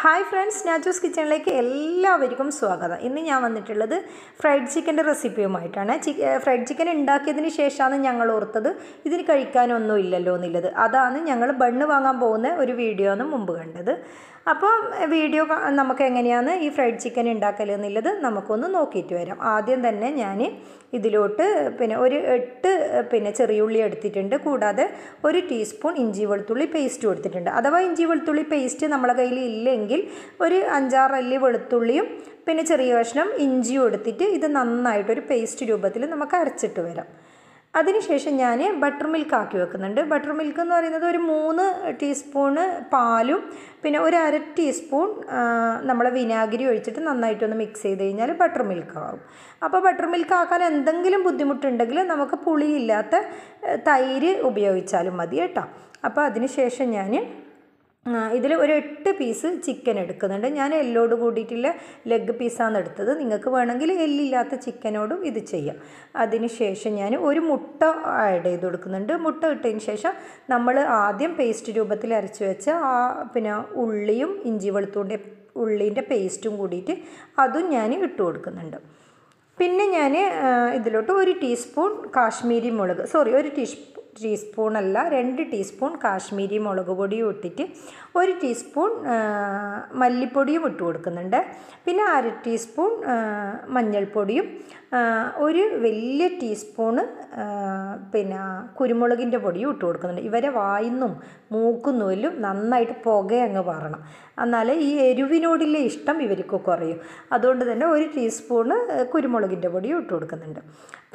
hi friends നാജോസ് കിച്ചണിലേക്ക് എല്ലാവർക്കും സ്വാഗതം ഇന്ന് ഞാൻ വന്നിട്ടുള്ളത് ഫ്രൈഡ് ചിക്കൻ്റെ റെസിപ്പിയുമായിട്ടാണ് ഫ്രൈഡ് ചിക്കൻ ഉണ്ടാക്കിയതിന് ശേഷമാണ് ഞങ്ങൾ ഓർത്തത് ഇതിന് കഴിക്കാനൊന്നും ഇല്ലല്ലോ എന്നുള്ളത് അതാണ് ഞങ്ങൾ ബണ്ണ് വാങ്ങാൻ പോകുന്ന ഒരു വീഡിയോ ആണ് മുമ്പ് കണ്ടത് അപ്പോൾ വീഡിയോ നമുക്ക് എങ്ങനെയാണ് ഈ ഫ്രൈഡ് ചിക്കൻ ഉണ്ടാക്കൽ എന്നുള്ളത് നമുക്കൊന്ന് നോക്കിയിട്ട് വരാം ആദ്യം തന്നെ ഞാൻ ഇതിലോട്ട് പിന്നെ ഒരു എട്ട് പിന്നെ ചെറിയ ഉള്ളി എടുത്തിട്ടുണ്ട് കൂടാതെ ഒരു ടീസ്പൂൺ ഇഞ്ചി വെളുത്തുള്ളി പേസ്റ്റ് കൊടുത്തിട്ടുണ്ട് അഥവാ ഇഞ്ചി വെളുത്തുള്ളി പേസ്റ്റ് നമ്മളെ കയ്യിൽ ഇല്ലെങ്കിൽ ഒരു അഞ്ചാറല്ലി വെളുത്തുള്ളിയും പിന്നെ ചെറിയ കഷ്ണം ഇഞ്ചിയും എടുത്തിട്ട് ഇത് നന്നായിട്ടൊരു പേസ്റ്റ് രൂപത്തിൽ നമുക്ക് അരച്ചിട്ട് വരാം അതിനുശേഷം ഞാൻ ബട്ടർ മിൽക്ക് ആക്കി വെക്കുന്നുണ്ട് ബട്ടർ മിൽക്ക് എന്ന് പറയുന്നത് ഒരു മൂന്ന് ടീസ്പൂണ് പാലും പിന്നെ ഒരു അര ടീസ്പൂൺ നമ്മളെ വിനാഗിരി ഒഴിച്ചിട്ട് നന്നായിട്ടൊന്ന് മിക്സ് ചെയ്ത് കഴിഞ്ഞാൽ ബട്ടർ മിൽക്ക് ആകും അപ്പോൾ ബട്ടർ മിൽക്ക് ആക്കാൻ എന്തെങ്കിലും ബുദ്ധിമുട്ടുണ്ടെങ്കിൽ നമുക്ക് പുളിയില്ലാത്ത തൈര് ഉപയോഗിച്ചാലും മതി കേട്ടോ അപ്പോൾ അതിനുശേഷം ഞാൻ ഇതിൽ ഒരു എട്ട് പീസ് ചിക്കൻ എടുക്കുന്നുണ്ട് ഞാൻ എല്ലോട് കൂടിയിട്ടുള്ള ലെഗ് പീസാണ് എടുത്തത് നിങ്ങൾക്ക് വേണമെങ്കിൽ എല്ലില്ലാത്ത ചിക്കനോടും ഇത് ചെയ്യാം അതിനുശേഷം ഞാൻ ഒരു മുട്ട ആഡ് ചെയ്ത് കൊടുക്കുന്നുണ്ട് മുട്ട ഇട്ടതിന് ശേഷം നമ്മൾ ആദ്യം പേസ്റ്റ് രൂപത്തിൽ അരച്ച് വെച്ച ആ പിന്നെ ഉള്ളിയും ഇഞ്ചി വെളുത്തുണ്ട് ഉള്ളീൻ്റെ പേസ്റ്റും കൂടിയിട്ട് അതും ഞാൻ ഇട്ട് കൊടുക്കുന്നുണ്ട് പിന്നെ ഞാൻ ഇതിലോട്ട് ഒരു ടീസ്പൂൺ കാശ്മീരി മുളക് സോറി ഒരു ടീസ് അല്ല രണ്ട് ടീസ്പൂൺ കാശ്മീരി മുളക് പൊടിയും ഇട്ടിട്ട് ഒരു ടീസ്പൂൺ മല്ലിപ്പൊടിയും ഇട്ട് കൊടുക്കുന്നുണ്ട് പിന്നെ അര ടീസ്പൂൺ മഞ്ഞൾപ്പൊടിയും ഒരു വലിയ ടീസ്പൂണ് പിന്നെ കുരുമുളകിൻ്റെ പൊടിയും ഇട്ട് കൊടുക്കുന്നുണ്ട് ഇവരെ വായിന്നും മൂക്കുന്നുവല്ലും നന്നായിട്ട് പുക അങ്ങ് വരണം എന്നാൽ ഈ എരിവിനോടുള്ള ഇഷ്ടം ഇവർക്ക് കുറയും അതുകൊണ്ട് തന്നെ ഒരു ടീസ്പൂണ് കുരുമുളകിൻ്റെ പൊടിയും ഇട്ട് കൊടുക്കുന്നുണ്ട്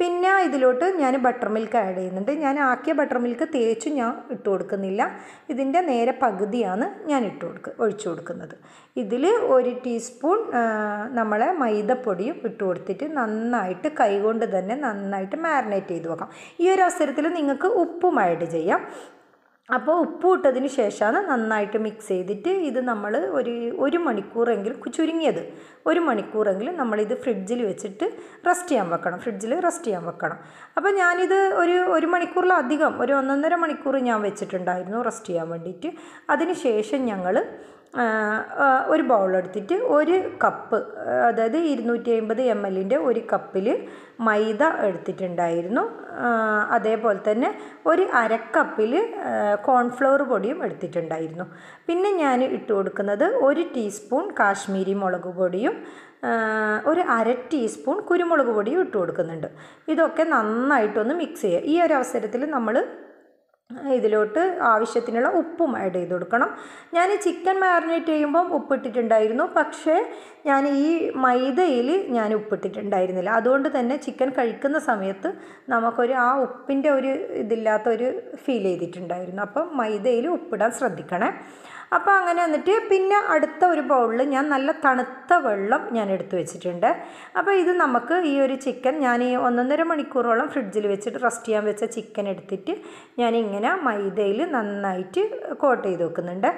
പിന്നെ ഇതിലോട്ട് ഞാൻ ബട്ടർ മിൽക്ക് ആഡ് ചെയ്യുന്നുണ്ട് ഞാൻ ആക്കിയ ബട്ടർ മിൽക്ക് തേച്ച് ഞാൻ ഇട്ട് കൊടുക്കുന്നില്ല ഇതിൻ്റെ നേരെ പകുതിയാണ് ഞാൻ ഇട്ട് കൊടുക്ക ഒഴിച്ചു കൊടുക്കുന്നത് ഇതിൽ ഒരു ടീസ്പൂൺ നമ്മളെ മൈദപ്പൊടിയും ഇട്ട് കൊടുത്തിട്ട് നന്നായിട്ട് കൈകൊണ്ട് തന്നെ നന്നായിട്ട് മാരിനേറ്റ് ചെയ്ത് വെക്കാം ഈ ഒരു അവസരത്തിൽ നിങ്ങൾക്ക് ഉപ്പും ആഡ് ചെയ്യാം അപ്പോൾ ഉപ്പ് ഇട്ടതിന് ശേഷമാണ് നന്നായിട്ട് മിക്സ് ചെയ്തിട്ട് ഇത് നമ്മൾ ഒരു ഒരു മണിക്കൂറെങ്കിലും ചുരുങ്ങിയത് ഒരു മണിക്കൂറെങ്കിലും നമ്മളിത് ഫ്രിഡ്ജിൽ വെച്ചിട്ട് റെസ്റ്റ് ചെയ്യാൻ വെക്കണം ഫ്രിഡ്ജിൽ റെസ്റ്റ് ചെയ്യാൻ വെക്കണം അപ്പോൾ ഞാനിത് ഒരു ഒരു മണിക്കൂറിലധികം ഒരു ഒന്നൊന്നര മണിക്കൂർ ഞാൻ വെച്ചിട്ടുണ്ടായിരുന്നു റെസ്റ്റ് ചെയ്യാൻ വേണ്ടിയിട്ട് അതിന് ശേഷം ഞങ്ങൾ ഒരു ബൗളെടുത്തിട്ട് ഒരു കപ്പ് അതായത് ഇരുന്നൂറ്റി അമ്പത് എം എല്ലിൻ്റെ ഒരു കപ്പിൽ മൈദ എടുത്തിട്ടുണ്ടായിരുന്നു അതേപോലെ തന്നെ ഒരു അരക്കപ്പിൽ കോൺഫ്ലവർ പൊടിയും എടുത്തിട്ടുണ്ടായിരുന്നു പിന്നെ ഞാൻ ഇട്ട് കൊടുക്കുന്നത് ഒരു ടീസ്പൂൺ കാശ്മീരി മുളക് പൊടിയും ഒരു അര ടീസ്പൂൺ കുരുമുളക് പൊടിയും ഇട്ട് കൊടുക്കുന്നുണ്ട് ഇതൊക്കെ നന്നായിട്ടൊന്ന് മിക്സ് ചെയ്യുക ഈ ഒരു അവസരത്തിൽ നമ്മൾ ഇതിലോട്ട് ആവശ്യത്തിനുള്ള ഉപ്പും ആഡ് ചെയ്ത് കൊടുക്കണം ഞാൻ ചിക്കൻ മാറിനേറ്റ് ചെയ്യുമ്പം ഉപ്പിട്ടിട്ടുണ്ടായിരുന്നു പക്ഷേ ഞാൻ ഈ മൈദയിൽ ഞാൻ ഉപ്പിട്ടിട്ടുണ്ടായിരുന്നില്ല അതുകൊണ്ട് തന്നെ ചിക്കൻ കഴിക്കുന്ന സമയത്ത് നമുക്കൊരു ആ ഉപ്പിൻ്റെ ഒരു ഇതില്ലാത്തൊരു ഫീൽ ചെയ്തിട്ടുണ്ടായിരുന്നു അപ്പം മൈദയിൽ ഉപ്പിടാൻ ശ്രദ്ധിക്കണേ അപ്പോൾ അങ്ങനെ വന്നിട്ട് പിന്നെ അടുത്ത ഒരു ബൗളിൽ ഞാൻ നല്ല തണുത്ത വെള്ളം ഞാൻ എടുത്തു വെച്ചിട്ടുണ്ട് അപ്പോൾ ഇത് നമുക്ക് ഈ ഒരു ചിക്കൻ ഞാൻ ഈ ഒന്നൊന്നര മണിക്കൂറോളം ഫ്രിഡ്ജിൽ വെച്ചിട്ട് റസ്റ്റ് ചെയ്യാൻ വെച്ച ചിക്കൻ എടുത്തിട്ട് ഞാനിങ്ങനെ മൈദയിൽ നന്നായിട്ട് കോട്ട് ചെയ്ത് വെക്കുന്നുണ്ട്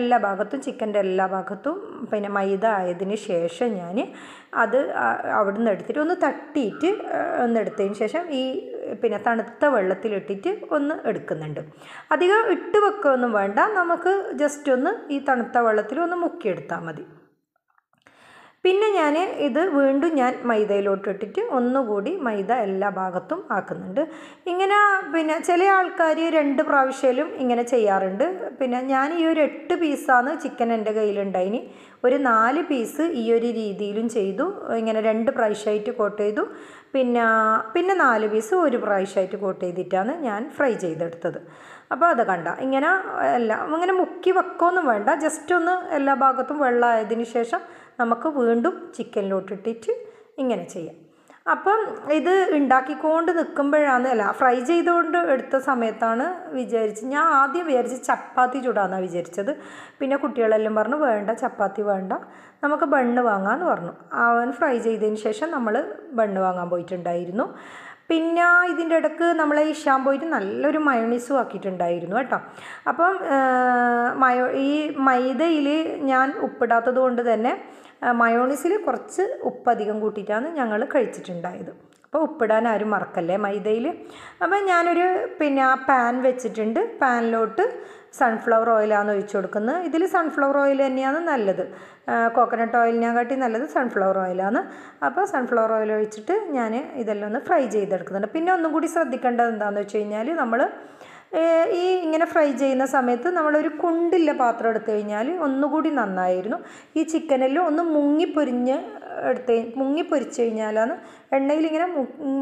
എല്ലാ ഭാഗത്തും ചിക്കൻ്റെ എല്ലാ ഭാഗത്തും പിന്നെ മൈദ ആയതിന് ശേഷം ഞാൻ അത് അവിടുന്ന് എടുത്തിട്ട് ഒന്ന് തട്ടിയിട്ട് ഒന്ന് എടുത്തതിന് ശേഷം ഈ പിന്നെ തണുത്ത വെള്ളത്തിലിട്ടിട്ട് ഒന്ന് എടുക്കുന്നുണ്ട് അധികം ഇട്ട് വെക്കുകയൊന്നും വേണ്ട നമുക്ക് ജസ്റ്റ് ഒന്ന് ഈ തണുത്ത വെള്ളത്തിൽ ഒന്ന് മുക്കിയെടുത്താൽ മതി പിന്നെ ഞാൻ ഇത് വീണ്ടും ഞാൻ മൈദയിലോട്ട് ഇട്ടിട്ട് ഒന്നുകൂടി മൈദ എല്ലാ ഭാഗത്തും ആക്കുന്നുണ്ട് ഇങ്ങനെ പിന്നെ ചില ആൾക്കാർ രണ്ട് പ്രാവശ്യയിലും ഇങ്ങനെ ചെയ്യാറുണ്ട് പിന്നെ ഞാൻ ഈ ഒരു എട്ട് പീസാണ് ചിക്കൻ എൻ്റെ കയ്യിലുണ്ടായിന് ഒരു നാല് പീസ് ഈ ഒരു രീതിയിലും ചെയ്തു ഇങ്ങനെ രണ്ട് പ്രാവശ്യമായിട്ട് കോട്ട് ചെയ്തു പിന്നെ പിന്നെ നാല് പീസ് ഒരു പ്രാവശ്യമായിട്ട് കോട്ട് ചെയ്തിട്ടാണ് ഞാൻ ഫ്രൈ ചെയ്തെടുത്തത് അപ്പോൾ അത് കണ്ട ഇങ്ങനെ എല്ലാം ഇങ്ങനെ മുക്കി വെക്കൊന്നും വേണ്ട ജസ്റ്റ് ഒന്ന് എല്ലാ ഭാഗത്തും വെള്ളമായതിനു ശേഷം നമുക്ക് വീണ്ടും ചിക്കനിലോട്ടിട്ടിട്ട് ഇങ്ങനെ ചെയ്യാം അപ്പം ഇത് ഉണ്ടാക്കിക്കൊണ്ട് നിൽക്കുമ്പോഴാണ് അല്ല ഫ്രൈ ചെയ്തുകൊണ്ട് എടുത്ത സമയത്താണ് വിചാരിച്ച് ഞാൻ ആദ്യം വിചാരിച്ച് ചപ്പാത്തി ചൂടാന്നാണ് വിചാരിച്ചത് പിന്നെ കുട്ടികളെല്ലാം പറഞ്ഞു വേണ്ട ചപ്പാത്തി വേണ്ട നമുക്ക് ബണ്ണ് വാങ്ങാമെന്ന് പറഞ്ഞു അവൻ ഫ്രൈ ചെയ്തതിന് ശേഷം നമ്മൾ ബണ്ണ് വാങ്ങാൻ പോയിട്ടുണ്ടായിരുന്നു പിന്നെ ഇതിൻ്റെ ഇടക്ക് നമ്മൾ ഈ ഷാംപോയിൽ നല്ലൊരു മയോണീസും ആക്കിയിട്ടുണ്ടായിരുന്നു കേട്ടോ അപ്പം മയോ ഈ മൈദയിൽ ഞാൻ ഉപ്പിടാത്തത് കൊണ്ട് തന്നെ മയോണീസിൽ കുറച്ച് ഉപ്പ് അധികം കൂട്ടിയിട്ടാണ് ഞങ്ങൾ കഴിച്ചിട്ടുണ്ടായത് അപ്പോൾ ഉപ്പിടാൻ ആരും മറക്കല്ലേ മൈദയിൽ അപ്പോൾ ഞാനൊരു പിന്നെ ആ പാൻ വെച്ചിട്ടുണ്ട് പാനിലോട്ട് സൺഫ്ലവർ ഓയിലാണ് ഒഴിച്ചു കൊടുക്കുന്നത് ഇതിൽ സൺഫ്ലവർ ഓയിൽ തന്നെയാണ് നല്ലത് കോക്കനട്ട് ഓയിലിനെക്കാട്ടി നല്ലത് സൺഫ്ലവർ ഓയിലാണ് അപ്പോൾ സൺഫ്ലവർ ഓയിൽ ഒഴിച്ചിട്ട് ഞാൻ ഇതെല്ലാം ഒന്ന് ഫ്രൈ ചെയ്തെടുക്കുന്നുണ്ട് പിന്നെ ഒന്നും കൂടി ശ്രദ്ധിക്കേണ്ടത് എന്താണെന്ന് വെച്ച് കഴിഞ്ഞാൽ നമ്മൾ ഈ ഇങ്ങനെ ഫ്രൈ ചെയ്യുന്ന സമയത്ത് നമ്മളൊരു കുണ്ടില്ല പാത്രം എടുത്തു കഴിഞ്ഞാൽ ഒന്നുകൂടി നന്നായിരുന്നു ഈ ചിക്കനെല്ലാം ഒന്ന് മുങ്ങിപ്പൊരിഞ്ഞ് എടുത്ത് മുങ്ങി പൊരിച്ച് കഴിഞ്ഞാലാണ് എണ്ണയിലിങ്ങനെ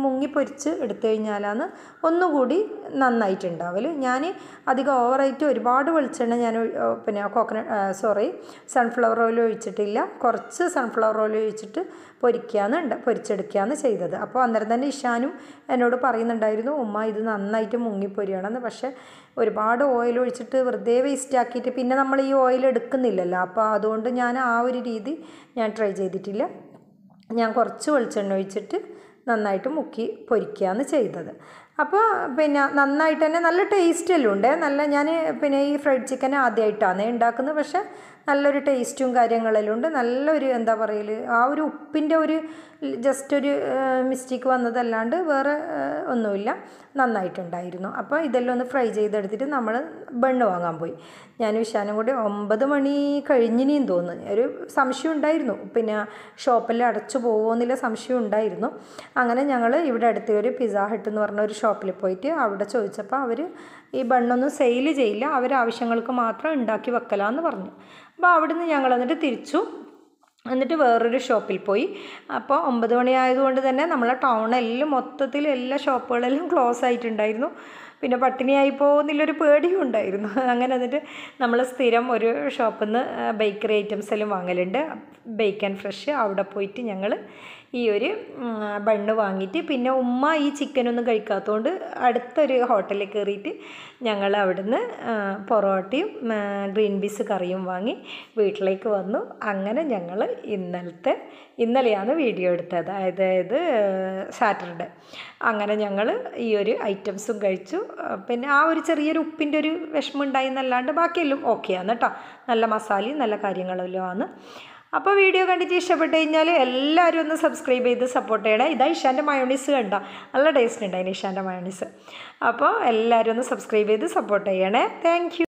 മുങ്ങി പൊരിച്ച് എടുത്തു കഴിഞ്ഞാലാണ് ഒന്നുകൂടി നന്നായിട്ടുണ്ടാവൽ ഞാൻ അധികം ഓവറായിട്ട് ഒരുപാട് വെളിച്ചെണ്ണ ഞാൻ പിന്നെ കോക്കനട്ട് സോറി സൺഫ്ലവർ ഓയിൽ ഒഴിച്ചിട്ടില്ല കുറച്ച് സൺഫ്ലവർ ഓയിൽ ഒഴിച്ചിട്ട് പൊരിക്കുകയാണ് പൊരിച്ചെടുക്കുകയാണ് ചെയ്തത് അപ്പോൾ അന്നേരം തന്നെ ഇഷാനും എന്നോട് പറയുന്നുണ്ടായിരുന്നു ഉമ്മ ഇത് നന്നായിട്ട് മുങ്ങിപ്പൊരിയണമെന്ന് പക്ഷേ ഒരുപാട് ഓയിൽ ഒഴിച്ചിട്ട് വെറുതെ വേസ്റ്റ് ആക്കിയിട്ട് പിന്നെ നമ്മൾ ഈ ഓയിൽ എടുക്കുന്നില്ലല്ലോ അപ്പോൾ അതുകൊണ്ട് ഞാൻ ആ ഒരു രീതി ഞാൻ ട്രൈ ചെയ്തിട്ടില്ല ഞാൻ കുറച്ച് വെളിച്ചെണ്ണ ഒഴിച്ചിട്ട് നന്നായിട്ട് മുക്കി പൊരിക്കുകയാണ് ചെയ്തത് അപ്പോൾ പിന്നെ നന്നായിട്ട് തന്നെ നല്ല ടേസ്റ്റെല്ലാം ഉണ്ട് നല്ല ഞാൻ പിന്നെ ഈ ഫ്രൈഡ് ചിക്കൻ ആദ്യമായിട്ടാണ് ഉണ്ടാക്കുന്നത് പക്ഷേ നല്ലൊരു ടേസ്റ്റും കാര്യങ്ങളെല്ലാം ഉണ്ട് നല്ലൊരു എന്താ പറയല് ആ ഒരു ഉപ്പിൻ്റെ ഒരു ജസ്റ്റ് ഒരു മിസ്റ്റേക്ക് വന്നതല്ലാണ്ട് വേറെ ഒന്നുമില്ല നന്നായിട്ടുണ്ടായിരുന്നു അപ്പോൾ ഇതെല്ലാം ഒന്ന് ഫ്രൈ ചെയ്തെടുത്തിട്ട് നമ്മൾ ബണ്ണ് വാങ്ങാൻ പോയി ഞാൻ വിശാനും കൂടി ഒമ്പത് മണി കഴിഞ്ഞിനിയും തോന്നുന്നു ഒരു സംശയം ഉണ്ടായിരുന്നു പിന്നെ ഷോപ്പിൽ അടച്ചു പോകുമെന്നില്ല സംശയം ഉണ്ടായിരുന്നു അങ്ങനെ ഞങ്ങൾ ഇവിടെ അടുത്ത് ഒരു പിസ്സ ഹട്ട് എന്ന് പറഞ്ഞ ഒരു ഷോപ്പ് ഷോപ്പിൽ പോയിട്ട് അവിടെ ചോദിച്ചപ്പോൾ അവർ ഈ ബണ്ണൊന്നും സെയിൽ ചെയ്യില്ല അവർ ആവശ്യങ്ങൾക്ക് മാത്രം ഉണ്ടാക്കി വെക്കലാന്ന് പറഞ്ഞു അപ്പോൾ അവിടുന്ന് ഞങ്ങൾ എന്നിട്ട് തിരിച്ചു എന്നിട്ട് വേറൊരു ഷോപ്പിൽ പോയി അപ്പോൾ ഒമ്പത് മണിയായതുകൊണ്ട് തന്നെ നമ്മളെ ടൗണെല്ലാം മൊത്തത്തിൽ എല്ലാ ഷോപ്പുകളെല്ലാം ക്ലോസ് ആയിട്ടുണ്ടായിരുന്നു പിന്നെ പട്ടിണിയായി പോകുന്നില്ലൊരു പേടിയും ഉണ്ടായിരുന്നു അങ്ങനെ എന്നിട്ട് നമ്മൾ സ്ഥിരം ഒരു ഷോപ്പിൽ നിന്ന് ബേക്കറി ഐറ്റംസ് എല്ലാം വാങ്ങലുണ്ട് ബേക്ക് ആൻഡ് ഫ്രഷ് അവിടെ പോയിട്ട് ഞങ്ങൾ ഈ ഒരു ബണ്ണ് വാങ്ങിയിട്ട് പിന്നെ ഉമ്മ ഈ ചിക്കനൊന്നും കഴിക്കാത്തതുകൊണ്ട് അടുത്തൊരു ഹോട്ടലിൽ കയറിയിട്ട് ഞങ്ങൾ അവിടുന്ന് പൊറോട്ടയും ഗ്രീൻ പീസ് കറിയും വാങ്ങി വീട്ടിലേക്ക് വന്നു അങ്ങനെ ഞങ്ങൾ ഇന്നലത്തെ ഇന്നലെയാണ് വീഡിയോ എടുത്തത് അതായത് സാറ്റർഡേ അങ്ങനെ ഞങ്ങൾ ഈ ഒരു ഐറ്റംസും കഴിച്ചു പിന്നെ ആ ഒരു ചെറിയൊരു ഉപ്പിൻ്റെ ഒരു വിഷമം ഉണ്ടായി എന്നല്ലാണ്ട് ബാക്കിയെല്ലാം ഓക്കെയാണ് കേട്ടോ നല്ല മസാലയും നല്ല കാര്യങ്ങളെല്ലാം ആണ് അപ്പോൾ വീഡിയോ കണ്ടിട്ട് ഇഷ്ടപ്പെട്ട് കഴിഞ്ഞാൽ എല്ലാവരും ഒന്ന് സബ്സ്ക്രൈബ് ചെയ്ത് സപ്പോർട്ട് ചെയ്യണേ ഇതാ ഇഷാൻ്റെ മയോണീസ് കണ്ട നല്ല ടേസ്റ്റ് ഉണ്ടായിരുന്നു ഇഷാൻ്റെ മയോണീസ് അപ്പോൾ എല്ലാവരും ഒന്ന് സബ്സ്ക്രൈബ് ചെയ്ത് സപ്പോർട്ട് ചെയ്യണേ താങ്ക്